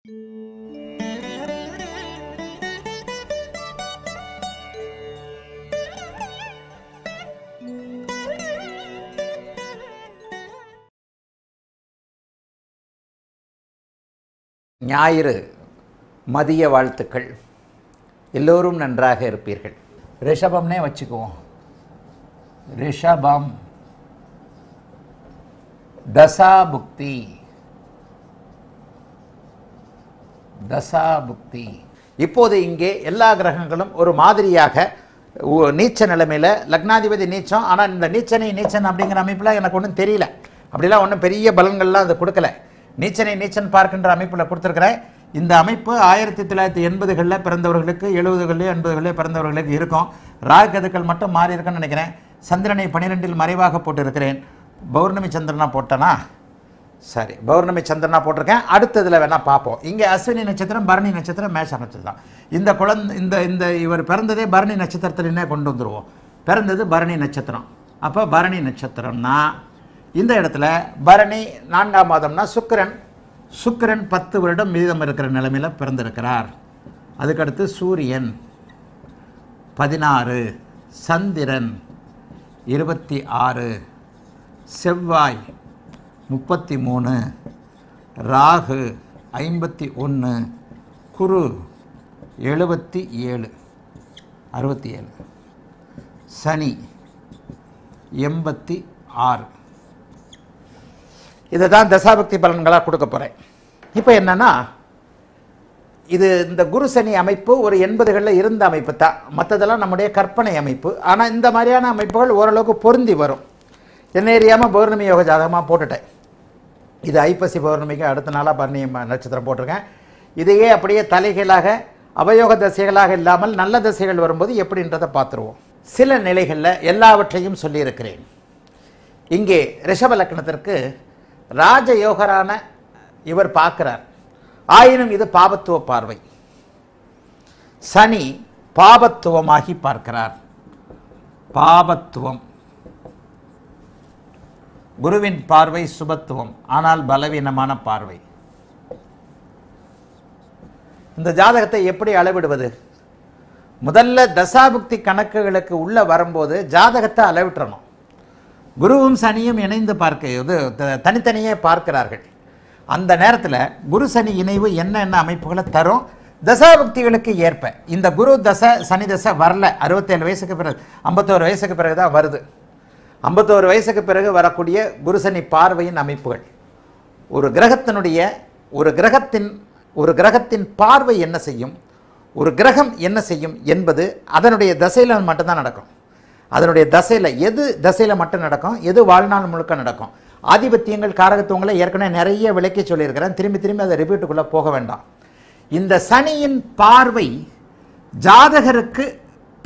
ஞாயிறு மதிய வாழ்த்துக்கள் எல்லோரும் நன்றாக இருப்பீர்கள் ரிஷபம்னே வச்சுக்குவோம் ரிஷபம் தசா புக்தி தசா புக்தி இப்போது இங்கே எல்லா கிரகங்களும் ஒரு மாதிரியாக நீச்ச நிலைமையில் லக்னாதிபதி நீச்சம் ஆனால் இந்த நீச்சனை நீச்சன் அப்படிங்கிற அமைப்பில் எனக்கு ஒன்றும் தெரியல அப்படிலாம் ஒன்றும் பெரிய பலன்கள்லாம் அது கொடுக்கல நீச்சனை நீச்சன் பார்க்கின்ற அமைப்பில் கொடுத்துருக்குறேன் இந்த அமைப்பு ஆயிரத்தி தொள்ளாயிரத்தி எண்பதுகளில் பிறந்தவர்களுக்கு எழுபதுகளில் எண்பதுகளில் பிறந்தவர்களுக்கு இருக்கும் ராகதுக்கள் மட்டும் மாறி இருக்குன்னு நினைக்கிறேன் சந்திரனை பன்னிரெண்டில் மறைவாக போட்டிருக்கிறேன் பௌர்ணமி சந்திரனா போட்டனா சரி பௌர்ணமி சந்திரனா போட்டிருக்கேன் அடுத்ததில் வேணால் பார்ப்போம் இங்கே அஸ்வினி நட்சத்திரம் பரணி நட்சத்திரம் மேஷ நட்சத்திரம் தான் இந்த குழந்தை இந்த இந்த இவர் பிறந்ததே பரணி என்ன கொண்டு வந்துடுவோம் பிறந்தது பரணி நட்சத்திரம் அப்போ பரணி நட்சத்திரம்னா இந்த இடத்துல பரணி நான்காம் மாதம்னா சுக்கரன் சுக்கரன் பத்து வருடம் மீதம் இருக்கிற நிலைமையில் பிறந்திருக்கிறார் அதுக்கடுத்து சூரியன் பதினாறு சந்திரன் இருபத்தி ஆறு செவ்வாய் முப்பத்தி மூணு ராகு ஐம்பத்தி ஒன்று குரு எழுபத்தி ஏழு அறுபத்தி ஏழு சனி எண்பத்தி ஆறு இதை தான் தசாபக்தி பலன்களாக கொடுக்க போகிறேன் இப்போ என்னென்னா இது இந்த குரு சனி அமைப்பு ஒரு எண்பதுகளில் இருந்த அமைப்பு தான் மற்றதெல்லாம் நம்முடைய கற்பனை அமைப்பு ஆனால் இந்த மாதிரியான அமைப்புகள் ஓரளவுக்கு பொருந்தி வரும் என்ன ஏரியாமல் பௌர்ணமி யோக ஜாதகமாக போட்டுட்டேன் இது ஐப்பசி பௌர்ணமிக்கு அடுத்த நாளாக பரணி நட்சத்திரம் போட்டிருக்கேன் இதையே அப்படியே தலைகளாக அவயோக தசைகளாக இல்லாமல் நல்ல தசைகள் வரும்போது எப்படின்றதை பார்த்துருவோம் சில நிலைகளில் எல்லாவற்றையும் சொல்லியிருக்கிறேன் இங்கே ரிஷப ராஜயோகரான இவர் பார்க்கிறார் ஆயினும் இது பாபத்துவ பார்வை சனி பாபத்துவமாகி பார்க்கிறார் பாபத்துவம் குருவின் பார்வை சுபத்துவம் ஆனால் பலவீனமான பார்வை இந்த ஜாதகத்தை எப்படி அளவிடுவது முதல்ல தசாபுக்தி கணக்குகளுக்கு உள்ளே வரும்போது ஜாதகத்தை அளவிட்டுறணும் குருவும் சனியும் இணைந்து பார்க்க இது தனித்தனியே பார்க்கிறார்கள் அந்த நேரத்தில் குரு சனி இணைவு என்னென்ன அமைப்புகளை தரும் தசாபக்திகளுக்கு ஏற்ப இந்த குரு தசை சனி தசை வரல அறுபத்தேழு வயசுக்கு பிறகு ஐம்பத்தோரு வயசுக்கு பிறகு தான் வருது ஐம்பத்தோரு வயசுக்கு பிறகு வரக்கூடிய குருசனி பார்வையின் அமைப்புகள் ஒரு கிரகத்தினுடைய ஒரு கிரகத்தின் ஒரு கிரகத்தின் பார்வை என்ன செய்யும் ஒரு கிரகம் என்ன செய்யும் என்பது அதனுடைய தசையில் மட்டும்தான் நடக்கும் அதனுடைய தசையில் எது தசையில் மட்டும் நடக்கும் எது வாழ்நாள் முழுக்க நடக்கும் ஆதிபத்தியங்கள் காரகத்துவங்களை ஏற்கனவே நிறைய விளக்கி சொல்லியிருக்கிறேன் திரும்பி திரும்பி அதை ரிப்பீட்டுக்குள்ளே போக வேண்டாம் இந்த சனியின் பார்வை ஜாதகருக்கு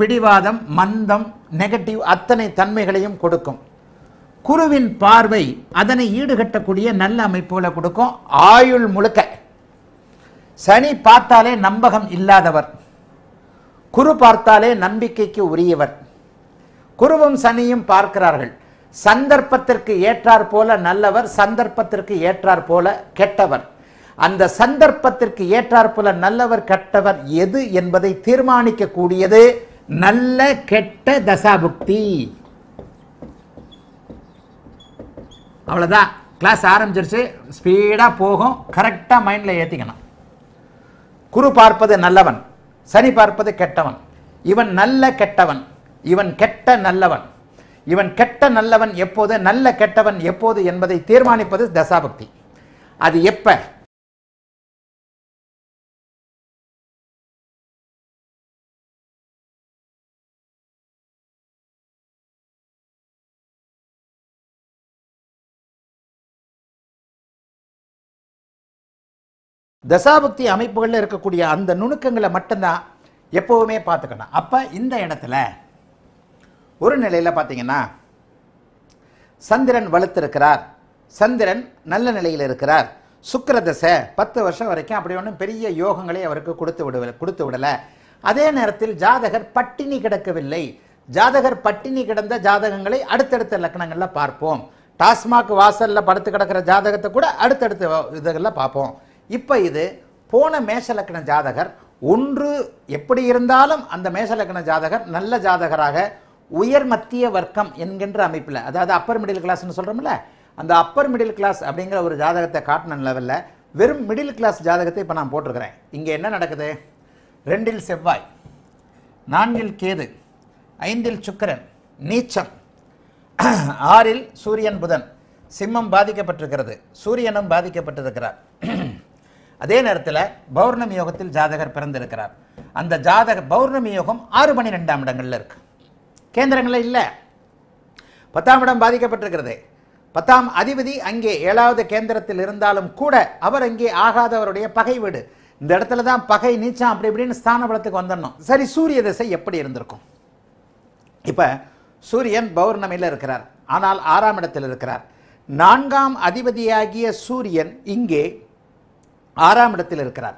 பிடிவாதம் மந்தம் நெகட்டிவ் அத்தனை தன்மைகளையும் கொடுக்கும் குருவின் பார்வை அதனை ஈடுகட்டக்கூடிய நல்ல அமைப்புகளை கொடுக்கும் ஆயுள் முழுக்க சனி பார்த்தாலே நம்பகம் இல்லாதவர் குரு பார்த்தாலே நம்பிக்கைக்கு உரியவர் குருவும் சனியும் பார்க்கிறார்கள் சந்தர்ப்பத்திற்கு ஏற்றார் போல நல்லவர் சந்தர்ப்பத்திற்கு ஏற்றார் போல கெட்டவர் அந்த சந்தர்ப்பத்திற்கு ஏற்றார் போல நல்லவர் கெட்டவர் எது என்பதை தீர்மானிக்கக்கூடியது நல்ல கெட்ட தசாபுக்தி அவ்வளோதான் கிளாஸ் ஆரம்பிச்சிருச்சு ஸ்பீடாக போகும் கரெக்டாக மைண்டில் ஏற்றிக்கணும் குரு பார்ப்பது நல்லவன் சனி பார்ப்பது கெட்டவன் இவன் நல்ல கெட்டவன் இவன் கெட்ட நல்லவன் இவன் கெட்ட நல்லவன் எப்போது நல்ல கெட்டவன் எப்போது என்பதை தீர்மானிப்பது தசாபக்தி அது எப்போ தசாபக்தி அமைப்புகளில் இருக்கக்கூடிய அந்த நுணுக்கங்களை மட்டும்தான் எப்போவுமே பார்த்துக்கணும் அப்போ இந்த இடத்துல ஒரு நிலையில் பார்த்தீங்கன்னா சந்திரன் வலுத்திருக்கிறார் சந்திரன் நல்ல நிலையில் இருக்கிறார் சுக்கர தசை பத்து வருஷம் வரைக்கும் அப்படி ஒன்றும் பெரிய யோகங்களை அவருக்கு கொடுத்து விடுவ கொடுத்து விடலை அதே நேரத்தில் ஜாதகர் பட்டினி கிடக்கவில்லை ஜாதகர் பட்டினி கிடந்த ஜாதகங்களை அடுத்தடுத்த லக்கணங்களில் பார்ப்போம் டாஸ்மாக் வாசலில் படுத்து கிடக்கிற ஜாதகத்தை கூட அடுத்தடுத்த இதுகளில் பார்ப்போம் இப்போ இது போன மேஷலக்கண ஜாதகர் ஒன்று எப்படி இருந்தாலும் அந்த மேஷலக்கண ஜாதகர் நல்ல ஜாதகராக உயர் மத்திய வர்க்கம் என்கின்ற அமைப்பில் அதாவது அப்பர் மிடில் கிளாஸ்னு சொல்கிறோம்ல அந்த அப்பர் மிடில் கிளாஸ் அப்படிங்கிற ஒரு ஜாதகத்தை காட்டின லெவலில் வெறும் மிடில் கிளாஸ் ஜாதகத்தை இப்போ நான் போட்டிருக்கிறேன் இங்கே என்ன நடக்குது ரெண்டில் செவ்வாய் நான்கில் கேது ஐந்தில் சுக்கரன் நீச்சம் ஆறில் சூரியன் புதன் சிம்மம் பாதிக்கப்பட்டிருக்கிறது சூரியனும் பாதிக்கப்பட்டிருக்கிறார் அதே நேரத்தில் பௌர்ணமி யோகத்தில் ஜாதகர் பிறந்திருக்கிறார் அந்த ஜாதக பௌர்ணமி யோகம் ஆறு மணி ரெண்டாம் இடங்களில் இருக்கு கேந்திரங்களில் இல்லை பத்தாம் இடம் பாதிக்கப்பட்டிருக்கிறது பத்தாம் அதிபதி அங்கே ஏழாவது கேந்திரத்தில் இருந்தாலும் கூட அவர் அங்கே ஆகாதவருடைய பகை வீடு இந்த இடத்துல தான் பகை நீச்சம் அப்படி இப்படின்னு ஸ்தான பலத்துக்கு வந்துடணும் சரி சூரிய திசை எப்படி இருந்திருக்கும் இப்போ சூரியன் பௌர்ணமியில் இருக்கிறார் ஆனால் ஆறாம் இடத்தில் இருக்கிறார் நான்காம் அதிபதியாகிய சூரியன் இங்கே ஆறாம் இடத்தில் இருக்கிறார்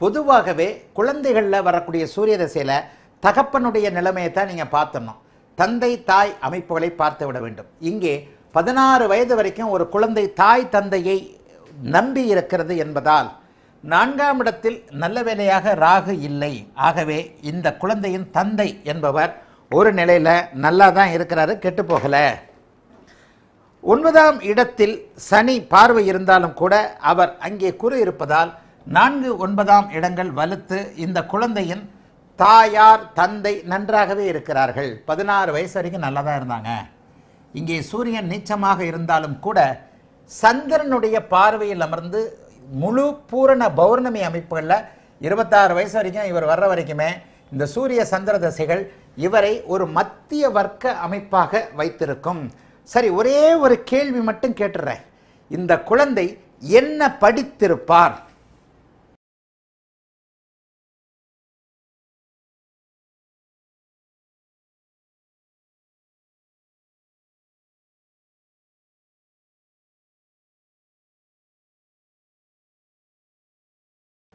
பொதுவாகவே குழந்தைகளில் வரக்கூடிய சூரிய தசையில் தகப்பனுடைய நிலைமையை தான் நீங்கள் பார்த்தணும் தந்தை தாய் அமைப்புகளை பார்த்து விட வேண்டும் இங்கே பதினாறு வயது வரைக்கும் ஒரு குழந்தை தாய் தந்தையை நம்பி இருக்கிறது என்பதால் நான்காம் இடத்தில் நல்ல வேலையாக ராகு இல்லை ஆகவே இந்த குழந்தையின் தந்தை என்பவர் ஒரு நிலையில் நல்லா தான் இருக்கிறாரு கெட்டு போகலை ஒன்பதாம் இடத்தில் சனி பார்வை இருந்தாலும் கூட அவர் அங்கே குறு இருப்பதால் நான்கு ஒன்பதாம் இடங்கள் வலுத்து இந்த குழந்தையின் தாயார் தந்தை நன்றாகவே இருக்கிறார்கள் பதினாறு வயசு வரைக்கும் நல்லா தான் இருந்தாங்க இங்கே சூரியன் நீச்சமாக இருந்தாலும் கூட சந்திரனுடைய பார்வையில் அமர்ந்து முழு பூரண பௌர்ணமி அமைப்புகளில் இருபத்தாறு வயசு வரைக்கும் இவர் வர்ற வரைக்குமே இந்த சூரிய சந்திர தசைகள் இவரை ஒரு மத்திய வர்க்க அமைப்பாக வைத்திருக்கும் சரி ஒரே ஒரு கேள்வி மட்டும் கேட்டுறேன் இந்த குழந்தை என்ன படித்திருப்பார்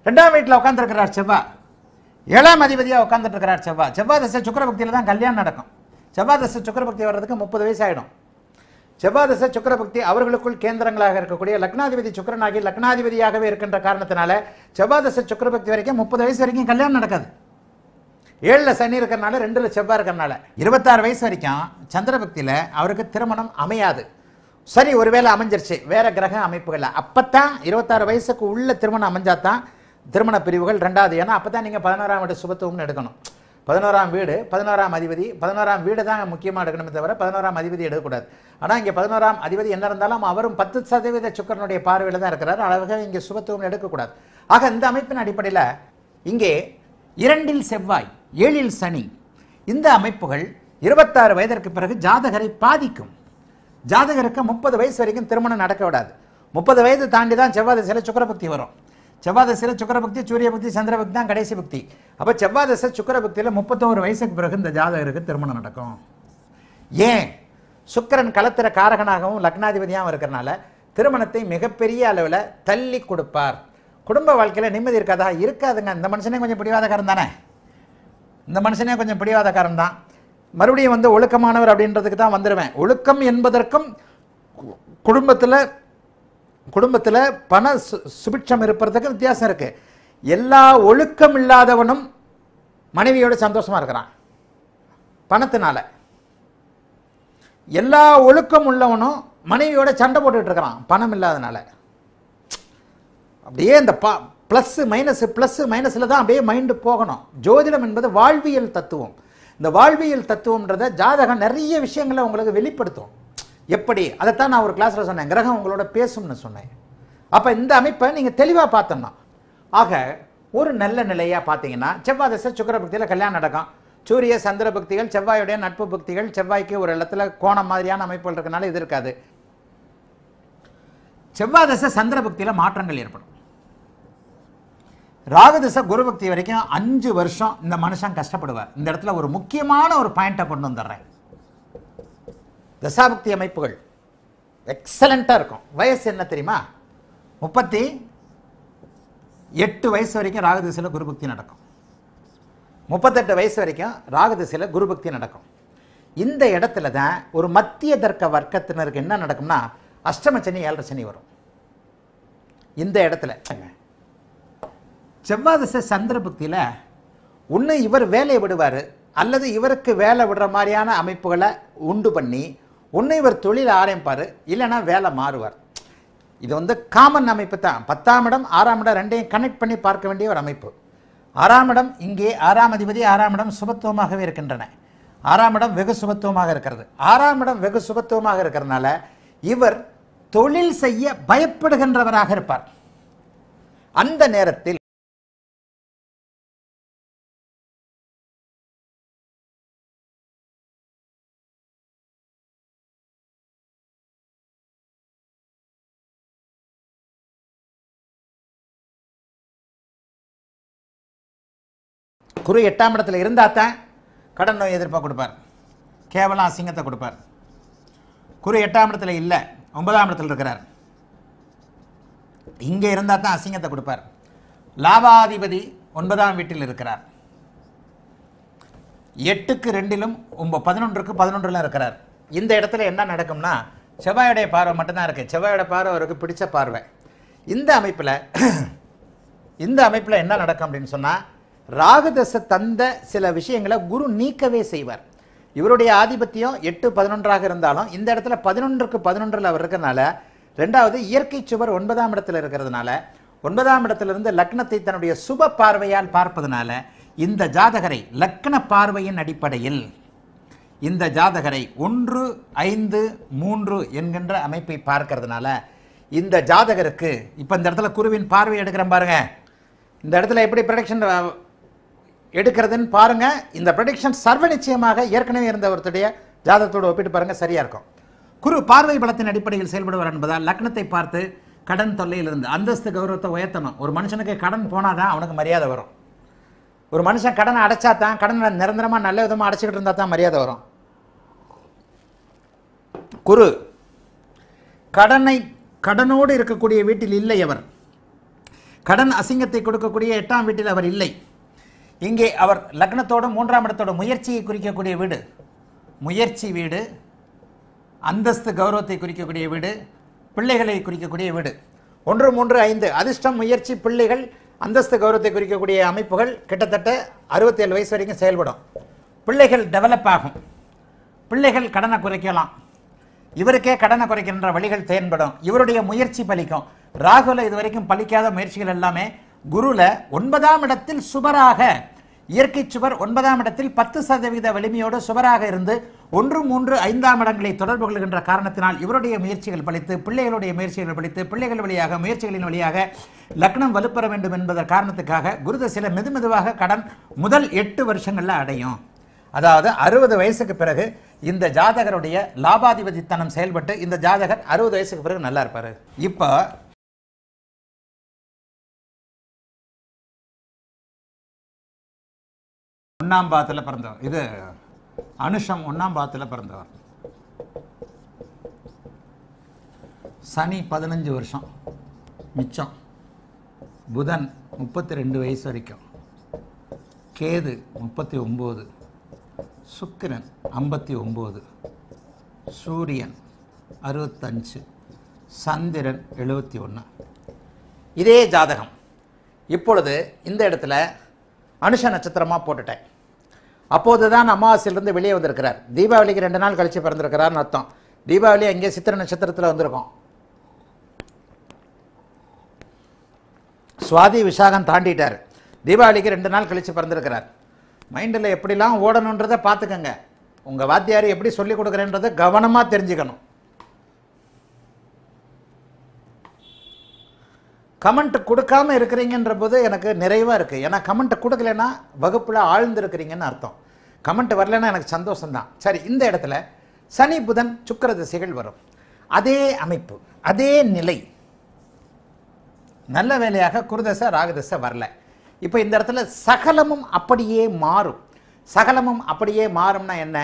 ரெண்டாம் வீட்டில் உட்காந்துருக்கிறார் செவ்வா ஏழாம் அதிபதியாக உட்காந்துட்டு இருக்கிறார் செவ்வா செவ்வாதசை தசை சுக்கரபக்தியில் தான் கல்யாணம் நடக்கும் செவ்வாதசை சுக்கரபக்தி வர்றதுக்கு முப்பது வயசு ஆகிடும் செவ்வாதச சுக்கரபக்தி அவர்களுக்குள் கேந்திரங்களாக இருக்கக்கூடிய லக்னாதிபதி சுக்கரனாகி லக்னாதிபதியாகவே இருக்கின்ற காரணத்தினால செவ்வாதச சுக்கரபக்தி வரைக்கும் முப்பது வயசு வரைக்கும் கல்யாணம் நடக்காது ஏழில் சனி இருக்கிறனால ரெண்டில் செவ்வாய் இருக்கிறனால இருபத்தாறு வயசு வரைக்கும் சந்திரபக்தியில் அவருக்கு திருமணம் அமையாது சரி ஒருவேளை அமைஞ்சிருச்சு வேற கிரக அமைப்புகளில் அப்போத்தான் இருபத்தாறு வயசுக்கு உள்ள திருமணம் அமைஞ்சாதான் திருமண பிரிவுகள் ரெண்டாவது ஏன்னா அப்போ தான் நீங்கள் பதினோராம் ஆண்டு சுபத்துவம்னு எடுக்கணும் பதினோராம் வீடு பதினோராம் அதிபதி பதினோராம் வீடு தான் முக்கியமாக எடுக்கணுமே தவிர பதினோராம் அதிபதி எடுக்கக்கூடாது ஆனால் இங்கே பதினோராம் அதிபதி என்ன இருந்தாலும் அவரும் பத்து சதவீத சுக்கரனுடைய பார்வையில் தான் இருக்கிறார் அழகாக இங்கே சுபத்துவம் எடுக்கக்கூடாது ஆக இந்த அமைப்பின் அடிப்படையில் இங்கே இரண்டில் செவ்வாய் ஏழில் சனி இந்த அமைப்புகள் இருபத்தாறு வயதிற்கு பிறகு ஜாதகரை பாதிக்கும் ஜாதகருக்கு முப்பது வயசு வரைக்கும் திருமணம் நடக்க விடாது முப்பது வயது தாண்டி தான் செவ்வாய் சில சுக்கரபக்தி வரும் செவ்வாதசையில் சுக்கரபக்தி சூரிய பக்தி சந்திர பக்தி தான் கடைசி பக்தி அப்போ செவ்வாதசை சுக்கரபக்தியில் முப்பத்தோரு வயசுக்கு பிறகு இந்த ஜாதகருக்கு திருமணம் நடக்கும் ஏன் சுக்கரன் கலத்திர காரகனாகவும் லக்னாதிபதியாகவும் இருக்கிறனால திருமணத்தை மிகப்பெரிய அளவில் தள்ளி கொடுப்பார் குடும்ப வாழ்க்கையில் நிம்மதி இருக்காதா இருக்காதுங்க இந்த மனுஷனே கொஞ்சம் பிடிவாதக்காரன் தானே இந்த மனுஷனே கொஞ்சம் பிடிவாதக்காரன் தான் மறுபடியும் வந்து ஒழுக்கமானவர் அப்படின்றதுக்கு தான் வந்துடுவேன் ஒழுக்கம் என்பதற்கும் குடும்பத்தில் குடும்பத்தில் பண சு சுபிட்சம் இருப்பதுக்கு வித்தியாசம் இருக்குது எல்லா ஒழுக்கம் இல்லாதவனும் மனைவியோட சந்தோஷமாக இருக்கிறான் பணத்தினால எல்லா ஒழுக்கம் உள்ளவனும் மனைவியோட சண்டை போட்டுக்கிட்டு இருக்கிறான் பணம் இல்லாதனால அப்படியே இந்த பா ப்ளஸ்ஸு மைனஸு ப்ளஸ் மைனஸில் தான் அப்படியே மைண்டு போகணும் ஜோதிடம் என்பது வாழ்வியல் தத்துவம் இந்த வாழ்வியல் தத்துவம்ன்றத ஜாதகம் நிறைய விஷயங்களை உங்களுக்கு வெளிப்படுத்தும் எப்படி அதைத்தான் நான் ஒரு கிளாஸில் சொன்னேன் கிரகம் உங்களோட பேசும்னு சொன்னேன் அப்போ இந்த அமைப்பை நீங்கள் தெளிவாக பார்த்தோம்னா ஆக ஒரு நல்ல நிலையாக பார்த்தீங்கன்னா செவ்வாய் தசை சுக்கர பக்தியில் கல்யாணம் நடக்கும் சூரிய சந்திர பக்திகள் செவ்வாயுடைய நட்பு பக்திகள் செவ்வாய்க்கு ஒரு இடத்துல கோணம் மாதிரியான அமைப்புகள் இருக்கனால இது இருக்காது செவ்வாய் தசை சந்திர பக்தியில் மாற்றங்கள் ஏற்படும் ராகதச குரு பக்தி வரைக்கும் அஞ்சு வருஷம் இந்த மனுஷன் கஷ்டப்படுவார் இந்த இடத்துல ஒரு முக்கியமான ஒரு பாயிண்ட்டை கொண்டு வந்துடுறேன் தசாபக்தி அமைப்புகள் எக்ஸலண்ட்டாக இருக்கும் வயசு என்ன தெரியுமா முப்பத்தி எட்டு வயசு வரைக்கும் ராகதிசையில் குருபக்தி நடக்கும் முப்பத்தெட்டு வயசு வரைக்கும் ராகதிசையில் குருபக்தி நடக்கும் இந்த இடத்துல தான் ஒரு மத்திய தர்க்க வர்க்கத்தினருக்கு என்ன நடக்கும்னா அஷ்டம சனி ஏழரை சனி வரும் இந்த இடத்துல செவ்வாதசை சந்திரபக்தியில் ஒன்று இவர் வேலையை விடுவார் அல்லது இவருக்கு வேலை விடுற மாதிரியான அமைப்புகளை உண்டு பண்ணி ஒன்று இவர் தொழில் ஆரம்பிப்பார் இல்லைன்னா வேலை மாறுவார் இது வந்து காமன் அமைப்பு தான் பத்தாம் இடம் ஆறாம் இடம் ரெண்டையும் கனெக்ட் பண்ணி பார்க்க வேண்டிய ஒரு அமைப்பு ஆறாம் இடம் இங்கே ஆறாம் அதிபதி ஆறாம் இடம் சுபத்துவமாகவே இருக்கின்றன ஆறாம் இடம் வெகு சுபத்துவமாக இருக்கிறது ஆறாம் இடம் வெகு சுபத்துவமாக இருக்கிறதுனால இவர் தொழில் செய்ய பயப்படுகின்றவராக இருப்பார் அந்த நேரத்தில் குரு எட்டாம் இடத்துல இருந்தால் தான் கடன் நோய் எதிர்ப்பாக கொடுப்பார் கேவலம் அசிங்கத்தை கொடுப்பார் குரு எட்டாம் இடத்துல இல்லை ஒன்பதாம் இடத்துல இருக்கிறார் இங்கே இருந்தால் தான் அசிங்கத்தை கொடுப்பார் லாபாதிபதி ஒன்பதாம் வீட்டில் இருக்கிறார் எட்டுக்கு ரெண்டிலும் ஒம்ப பதினொன்றுக்கு பதினொன்றுலாம் இருக்கிறார் இந்த இடத்துல என்ன நடக்கும்னா செவ்வாயுடைய பார்வை மட்டும்தான் இருக்குது செவ்வாயோட பார்வை அவருக்கு பிடிச்ச பார்வை இந்த அமைப்பில் இந்த அமைப்பில் என்ன நடக்கும் அப்படின்னு சொன்னால் ராகுதச தந்த சில விஷயங்களை குரு நீக்கவே செய்வார் இவருடைய ஆதிபத்தியம் எட்டு பதினொன்றாக இருந்தாலும் இந்த இடத்துல பதினொன்றுக்கு பதினொன்றில் அவர் இருக்கிறனால ரெண்டாவது இயற்கை சுவர் ஒன்பதாம் இடத்துல இருக்கிறதுனால ஒன்பதாம் இடத்திலிருந்து லக்னத்தை தன்னுடைய சுப பார்வையால் பார்ப்பதனால இந்த ஜாதகரை லக்ன பார்வையின் அடிப்படையில் இந்த ஜாதகரை ஒன்று ஐந்து மூன்று என்கின்ற அமைப்பை பார்க்கறதுனால இந்த ஜாதகருக்கு இப்போ இந்த இடத்துல குருவின் பார்வை எடுக்கிறேன் பாருங்கள் இந்த இடத்துல எப்படி ப்ரொடக்ஷன் எடுக்கிறதுன்னு பாருங்கள் இந்த ப்ரடிக்ஷன் சர்வ நிச்சயமாக ஏற்கனவே இருந்த ஒருத்தருடைய ஜாதகத்தோடு ஒப்பிட்டு பாருங்கள் சரியாக இருக்கும் குரு பார்வை பலத்தின் அடிப்படையில் செயல்படுவார் என்பதால் லக்னத்தை பார்த்து கடன் தொல்லையிலிருந்து அந்தஸ்து கௌரவத்தை உயர்த்தணும் ஒரு மனுஷனுக்கு கடன் போனால் தான் அவனுக்கு மரியாதை வரும் ஒரு மனுஷன் கடனை அடைச்சா தான் கடனை நிரந்தரமாக நல்ல விதமாக அடைச்சிக்கிட்டு இருந்தால் தான் மரியாதை வரும் குரு கடனை கடனோடு இருக்கக்கூடிய வீட்டில் இல்லை அவர் கடன் அசிங்கத்தை கொடுக்கக்கூடிய எட்டாம் வீட்டில் அவர் இல்லை இங்கே அவர் லக்னத்தோடும் மூன்றாம் இடத்தோட முயற்சியை குறிக்கக்கூடிய வீடு முயற்சி வீடு அந்தஸ்து கௌரவத்தை குறிக்கக்கூடிய வீடு பிள்ளைகளை குறிக்கக்கூடிய வீடு ஒன்று மூன்று ஐந்து அதிர்ஷ்டம் முயற்சி பிள்ளைகள் அந்தஸ்து கௌரவத்தை குறிக்கக்கூடிய அமைப்புகள் கிட்டத்தட்ட அறுபத்தேழு வயசு வரைக்கும் செயல்படும் பிள்ளைகள் டெவலப் ஆகும் பிள்ளைகள் கடனை குறைக்கலாம் இவருக்கே கடனை குறைக்கின்ற வழிகள் தேன்படும் இவருடைய முயற்சி பலிக்கும் ராகுல இது வரைக்கும் பலிக்காத முயற்சிகள் எல்லாமே குருவில் ஒன்பதாம் இடத்தில் சுபராக இயற்கை சுவர் ஒன்பதாம் இடத்தில் பத்து சதவீத வலிமையோடு சுவராக இருந்து ஒன்று மூன்று ஐந்தாம் இடங்களை தொடர்பு கொள்கின்ற காரணத்தினால் இவருடைய முயற்சிகள் பழித்து பிள்ளைகளுடைய முயற்சிகள் பழித்து பிள்ளைகள் வழியாக முயற்சிகளின் வழியாக லக்னம் வலுப்பெற வேண்டும் என்பதற்கு காரணத்துக்காக சில மெதுமெதுவாக கடன் முதல் எட்டு வருஷங்களில் அடையும் அதாவது அறுபது வயசுக்கு பிறகு இந்த ஜாதகருடைய லாபாதிபதித்தனம் செயல்பட்டு இந்த ஜாதகர் அறுபது வயசுக்கு பிறகு நல்லா இருப்பார் இப்போ ஒன்னாம் பாதத்தில் பிறந்தவர் இது அனுஷம் ஒன்னாம் பாதத்தில் பிறந்தவர் சனி பதினஞ்சு வருஷம் மிச்சம் புதன் முப்பத்தி ரெண்டு வயசு வரைக்கும் கேது முப்பத்தி ஒம்பது சுக்கிரன் ஐம்பத்தி ஒம்பது சூரியன் அறுபத்தஞ்சு சந்திரன் எழுபத்தி ஒன்று இதே ஜாதகம் இப்பொழுது இந்த இடத்துல அனுஷ நட்சத்திரமாக போட்டுட்டேன் அப்போது தான் அமாவாசையிலேருந்து வெளியே வந்திருக்கிறார் தீபாவளிக்கு ரெண்டு நாள் கழித்து பிறந்திருக்கிறார்னு அர்த்தம் தீபாவளி அங்கே சித்திர நட்சத்திரத்தில் வந்திருக்கும் சுவாதி விசாகம் தாண்டிட்டார் தீபாவளிக்கு ரெண்டு நாள் கழித்து பிறந்திருக்கிறார் மைண்டில் எப்படிலாம் ஓடணுன்றதை பார்த்துக்கங்க உங்கள் வாத்தியார் எப்படி சொல்லிக் கொடுக்குறேன்றதை கவனமாக தெரிஞ்சுக்கணும் கமெண்ட் கொடுக்காமல் இருக்கிறீங்கன்ற போது எனக்கு நிறைவாக இருக்குது ஏன்னா கமெண்ட்டு கொடுக்கலன்னா வகுப்பில் ஆழ்ந்துருக்கிறீங்கன்னு அர்த்தம் கமெண்ட் வரலன்னா எனக்கு சந்தோஷம்தான் சரி இந்த இடத்துல சனி புதன் சுக்கர திசைகள் வரும் அதே அமைப்பு அதே நிலை நல்ல வேலையாக குருதசை ராகதசை வரல இப்போ இந்த இடத்துல சகலமும் அப்படியே மாறும் சகலமும் அப்படியே மாறும்னா என்ன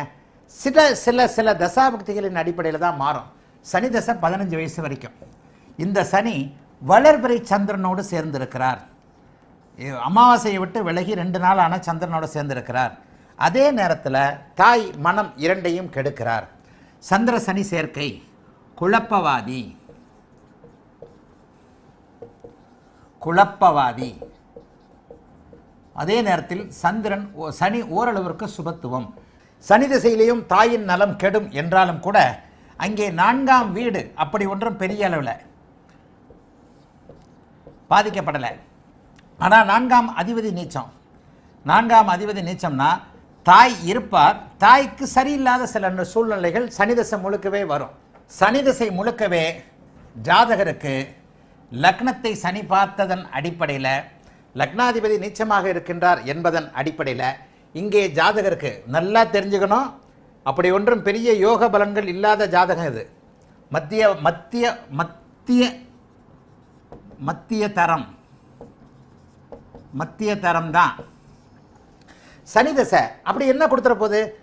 சில சில சில தசாபக்திகளின் அடிப்படையில் தான் மாறும் சனி தசை பதினஞ்சு வயசு வரைக்கும் இந்த சனி வளர்பிறை சந்திரனோடு சேர்ந்திருக்கிறார் அமாவாசையை விட்டு விலகி ரெண்டு நாள் ஆனால் சந்திரனோடு சேர்ந்திருக்கிறார் அதே நேரத்தில் தாய் மனம் இரண்டையும் கெடுக்கிறார் சந்திர சனி சேர்க்கை குழப்பவாதி குழப்பவாதி அதே நேரத்தில் சந்திரன் சனி ஓரளவிற்கு சுபத்துவம் சனி திசையிலையும் தாயின் நலம் கெடும் என்றாலும் கூட அங்கே நான்காம் வீடு அப்படி ஒன்றும் பெரிய அளவில் பாதிக்கப்படலை ஆனால் நான்காம் அதிபதி நீச்சம் நான்காம் அதிபதி நீச்சம்னா தாய் இருப்பார் தாய்க்கு சரியில்லாத சில சூழ்நிலைகள் சனிதசை முழுக்கவே வரும் சனிதசை முழுக்கவே ஜாதகருக்கு லக்னத்தை சனி பார்த்ததன் அடிப்படையில் லக்னாதிபதி நீச்சமாக இருக்கின்றார் என்பதன் அடிப்படையில் இங்கே ஜாதகருக்கு நல்லா தெரிஞ்சுக்கணும் அப்படி ஒன்றும் பெரிய யோக பலன்கள் இல்லாத ஜாதகம் இது மத்திய மத்திய மத்திய மத்திய தரம் மத்திய தரம் தான் சனிதசை அப்படி என்ன கொடுத்துட போகுது